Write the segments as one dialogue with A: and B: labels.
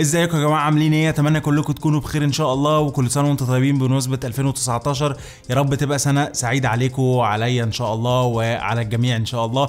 A: ازيكم يا جماعه عاملين ايه اتمنى كلكم تكونوا بخير ان شاء الله وكل سنه وانتم طيبين بمناسبه 2019 يا رب تبقى سنه سعيده عليكم وعليا ان شاء الله وعلى الجميع ان شاء الله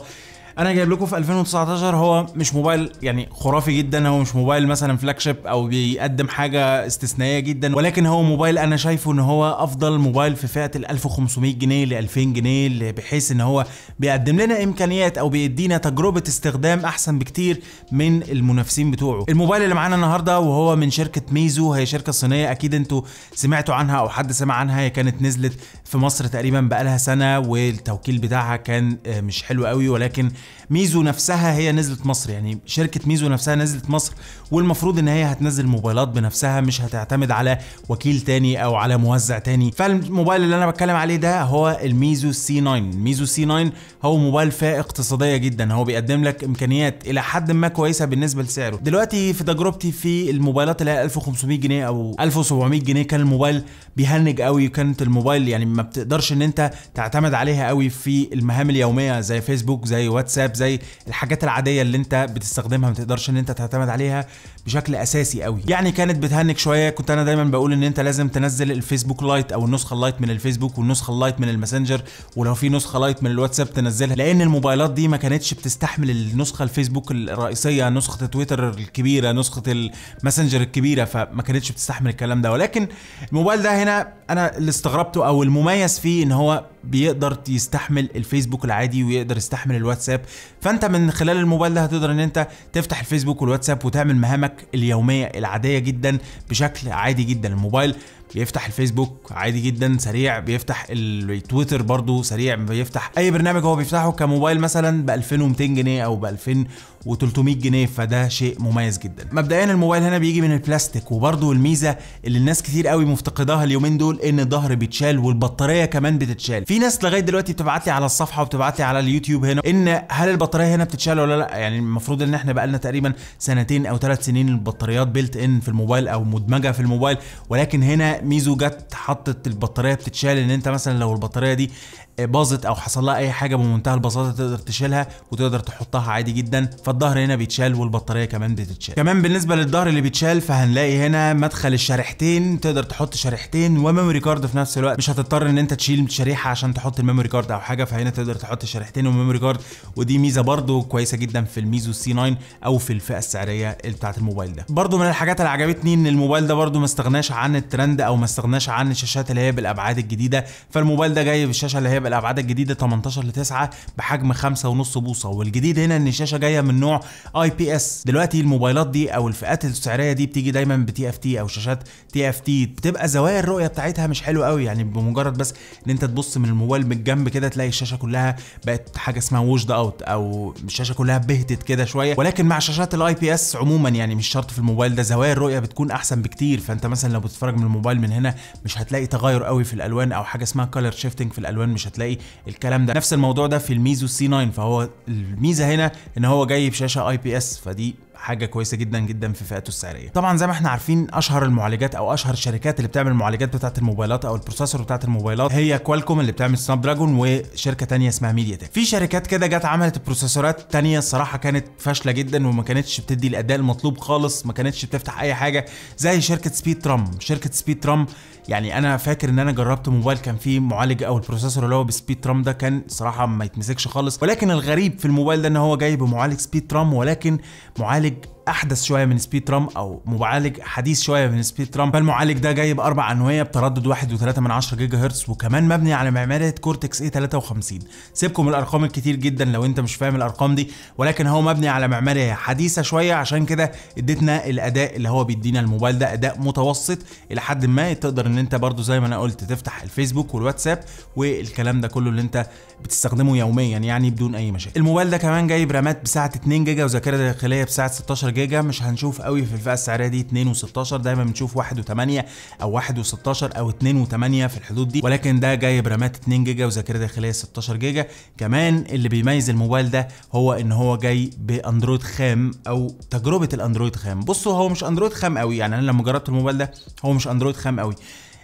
A: انا جايب لكم في 2019 هو مش موبايل يعني خرافي جدا هو مش موبايل مثلا فلاج شيب او بيقدم حاجه استثنائيه جدا ولكن هو موبايل انا شايفه ان هو افضل موبايل في فئه ال 1500 جنيه ل 2000 جنيه بحيث ان هو بيقدم لنا امكانيات او بيدينا تجربه استخدام احسن بكتير من المنافسين بتوعه الموبايل اللي معانا النهارده وهو من شركه ميزو هي شركه صينيه اكيد انتوا سمعتوا عنها او حد سمع عنها هي كانت نزلت في مصر تقريبا بقالها سنه والتوكيل بتاعها كان آه، مش حلو قوي ولكن ميزو نفسها هي نزلت مصر يعني شركه ميزو نفسها نزلت مصر والمفروض ان هي هتنزل موبايلات بنفسها مش هتعتمد على وكيل تاني او على موزع تاني فالموبايل اللي انا بتكلم عليه ده هو الميزو سي 9 الميزو سي 9 هو موبايل فئه اقتصاديه جدا هو بيقدم لك امكانيات الى حد ما كويسه بالنسبه لسعره دلوقتي في تجربتي في الموبايلات اللي هي 1500 جنيه او 1700 جنيه كان الموبايل بيهنج قوي وكانت الموبايل يعني ما بتقدرش ان انت تعتمد عليها قوي في المهام اليوميه زي فيسبوك زي واتس واتساب زي الحاجات العاديه اللي انت بتستخدمها ما تقدرش ان انت تعتمد عليها بشكل اساسي قوي يعني كانت بتهنج شويه كنت انا دايما بقول ان انت لازم تنزل الفيسبوك لايت او النسخه اللايت من الفيسبوك والنسخه اللايت من الماسنجر ولو في نسخه لايت من الواتساب تنزلها لان الموبايلات دي ما كانتش بتستحمل النسخه الفيسبوك الرئيسيه نسخه تويتر الكبيره نسخه الماسنجر الكبيره فما كانتش بتستحمل الكلام ده ولكن الموبايل ده هنا انا اللي استغربته او المميز فيه ان هو بيقدر يستحمل الفيسبوك العادي ويقدر يستحمل الواتساب فانت من خلال الموبايل ده هتقدر ان انت تفتح الفيسبوك والواتساب وتعمل مهامك اليوميه العاديه جدا بشكل عادي جدا الموبايل بيفتح الفيسبوك عادي جدا سريع بيفتح التويتر برضو سريع بيفتح اي برنامج هو بيفتحه كموبايل مثلا ب 2200 جنيه او ب 2300 جنيه فده شيء مميز جدا مبدئيا الموبايل هنا بيجي من البلاستيك وبرضو الميزه اللي الناس كتير قوي مفتقداها اليومين دول ان الظهر بيتشال والبطاريه كمان بتتشال في ناس لغايه دلوقتي بتبعت لي على الصفحه وبتبعت لي على اليوتيوب هنا ان هل البطاريه هنا بتتشال ولا لا يعني المفروض ان احنا بقى لنا تقريبا سنتين او ثلاث سنين البطاريات بيلت ان في الموبايل او مدمجه في الموبايل ولكن هنا ميزو جت حطت البطاريه بتتشال ان انت مثلا لو البطاريه دي آه، باظت او حصل لها اي حاجه بمنتهى البساطه تقدر تشيلها وتقدر تحطها عادي جدا فالظهر هنا بيتشال والبطاريه كمان بتتشال كمان بالنسبه للظهر اللي بيتشال فهنلاقي هنا مدخل الشريحتين تقدر تحط شريحتين وميموري كارد في نفس الوقت مش هتضطر ان انت تشيل شريحه عشان تحط الميموري كارد او حاجه فهنا تقدر تحط شريحتين وميموري كارد ودي ميزه برده كويسه جدا في الميزو سي 9 او في الفئه السعريه بتاعه الموبايل ده برده من الحاجات اللي عجبتني ان الموبايل ده برده ما استغناش عن الترند او ما استغناش عن الشاشات اللي هي بالابعاد الجديده فالموبايل ده جاي بالشاشه اللي هي بالابعاد الجديده 18 ل 9 بحجم 5.5 بوصه والجديد هنا ان الشاشه جايه من نوع اي بي اس دلوقتي الموبايلات دي او الفئات السعريه دي بتيجي دايما بتي اف تي او شاشات تي اف تي بتبقى زوايا الرؤيه بتاعتها مش حلوه قوي يعني بمجرد بس ان انت تبص من الموبايل من الجنب كده تلاقي الشاشه كلها بقت حاجه اسمها ووشد اوت او الشاشه كلها بهتت كده شويه ولكن مع شاشات الاي بي اس عموما يعني مش شرط في الموبايل ده زوايا الرؤيه بتكون احسن بكتير فانت مثلا لو بتتفرج من الموبايل من هنا مش هتلاقي تغير قوي في الالوان او حاجه اسمها كلر شيفتنج في الالوان مش هتلاقي الكلام ده نفس الموضوع ده في الميزو سي 9 فهو الميزه هنا ان هو جاي بشاشه اي بي اس فدي حاجه كويسه جدا جدا في فئاته السعريه طبعا زي ما احنا عارفين اشهر المعالجات او اشهر الشركات اللي بتعمل المعالجات بتاعه الموبايلات او البروسيسور بتاعه الموبايلات هي كوالكوم اللي بتعمل سناب دراجون وشركه تانية اسمها ميديا تك في شركات كده جت عملت بروسيسورات تانية الصراحه كانت فاشله جدا وما كانتش بتدي الاداء المطلوب خالص ما كانتش بتفتح اي حاجه زي شركه سبيد ترام شركه سبيد ترام يعني انا فاكر ان انا جربت موبايل كان فيه معالج او البروسيسور اللي هو بسبيد رام ده كان صراحه ما يتمسكش خالص ولكن الغريب في الموبايل ده ان هو جاي بمعالج سبيد رام ولكن معالج احدث شويه من سبيد رام او معالج حديث شويه من سبيد رام فالمعالج ده جايب اربع انويه بتردد 1.3 من جيجا هرتز وكمان مبني على معماريه كورتكس اي 53 سيبكم الارقام الكتير جدا لو انت مش فاهم الارقام دي ولكن هو مبني على معماريه حديثه شويه عشان كده اديتنا الاداء اللي هو بيدينا الموبايل ده اداء متوسط الى حد ما تقدر ان انت برده زي ما انا قلت تفتح الفيسبوك والواتساب والكلام ده كله اللي انت بتستخدمه يوميا يعني بدون اي مشاكل الموبايل ده كمان جايب رامات بسعه 2 جيجا وذاكره داخليه بسعه 16 جيجا جيجا مش هنشوف قوي في الفئه السعريه دي 2 و16 دايما بنشوف 1 و8 او 1 و16 او 2 و8 في الحدود دي ولكن ده جاي برامات 2 جيجا وذاكره داخليه 16 جيجا كمان اللي بيميز الموبايل ده هو ان هو جاي باندرويد خام او تجربه الاندرويد خام بصوا هو مش اندرويد خام قوي يعني انا لما جربت الموبايل ده هو مش اندرويد خام قوي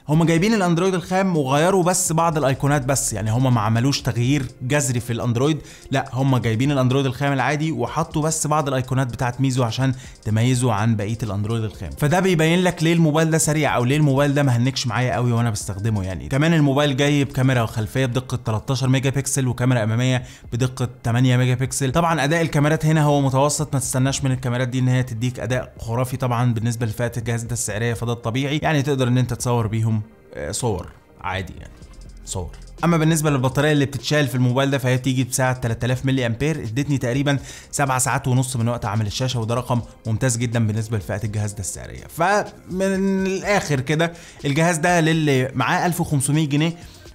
A: هم جايبين الاندرويد الخام وغيروا بس بعض الايقونات بس يعني هم ما عملوش تغيير جذري في الاندرويد لا هم جايبين الاندرويد الخام العادي وحطوا بس بعض الايقونات بتاعت ميزو عشان تميزه عن بقيه الاندرويد الخام فده بيبين لك ليه الموبايل ده سريع او ليه الموبايل ده مهنكش معايا قوي وانا بستخدمه يعني كمان الموبايل جاي بكاميرا خلفيه بدقه 13 ميجا بكسل وكاميرا اماميه بدقه 8 ميجا بكسل طبعا اداء الكاميرات هنا هو متوسط ما تستناش من الكاميرات دي ان هي تديك اداء خرافي طبعا بالنسبه لفئه الجهاز ده السعريه فده الطبيعي يعني تقدر ان انت تصور بيهم آه، صور عادي يعني صور اما بالنسبه للبطاريه اللي بتتشال في الموبايل ده فهي بتيجي بسعه 3000 ملي امبير ادتني تقريبا 7 ساعات ونص من وقت عمل الشاشه وده رقم ممتاز جدا بالنسبه لفئه الجهاز ده السعريه فمن الاخر كده الجهاز ده للي معاه 1500 جنيه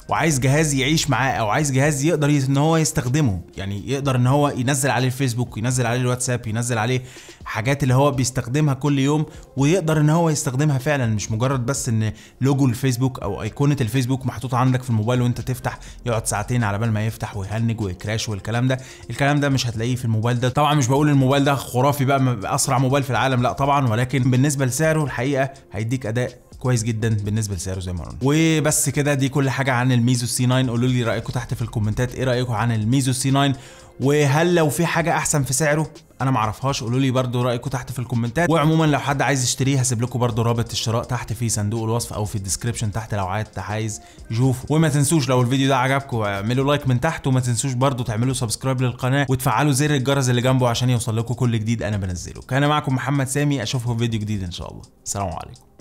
A: وعايز جهاز يعيش معاه او عايز جهاز يقدر ان هو يستخدمه يعني يقدر ان هو ينزل عليه الفيسبوك ينزل عليه الواتساب ينزل عليه حاجات اللي هو بيستخدمها كل يوم ويقدر ان هو يستخدمها فعلا مش مجرد بس ان لوجو الفيسبوك او ايقونه الفيسبوك محطوطه عندك في الموبايل وانت تفتح يقعد ساعتين على بال ما يفتح ويهنج ويكراش والكلام ده الكلام ده مش هتلاقيه في الموبايل ده طبعا مش بقول الموبايل ده خرافي بقى اسرع موبايل في العالم لا طبعا ولكن بالنسبه لسعره الحقيقه هيديك اداء كويس جدا بالنسبه لسعره زي ما قلنا وبس كده دي كل حاجه عن الميزو سي 9 قولوا لي رايكم تحت في الكومنتات ايه رايكم عن الميزو سي 9 وهل لو في حاجه احسن في سعره انا ما اعرفهاش قولوا لي برده رايكم تحت في الكومنتات وعموما لو حد عايز يشتريه هسيب لكم برده رابط الشراء تحت في صندوق الوصف او في الديسكربشن تحت لو عايز عايز تشوفه وما تنسوش لو الفيديو ده عجبكم اعملوا لايك من تحت وما تنسوش برده تعملوا سبسكرايب للقناه وتفعلوا زر الجرس اللي جنبه عشان يوصل لكم كل جديد انا بنزله كان معكم محمد سامي اشوفكم في فيديو جديد ان شاء الله السلام عليكم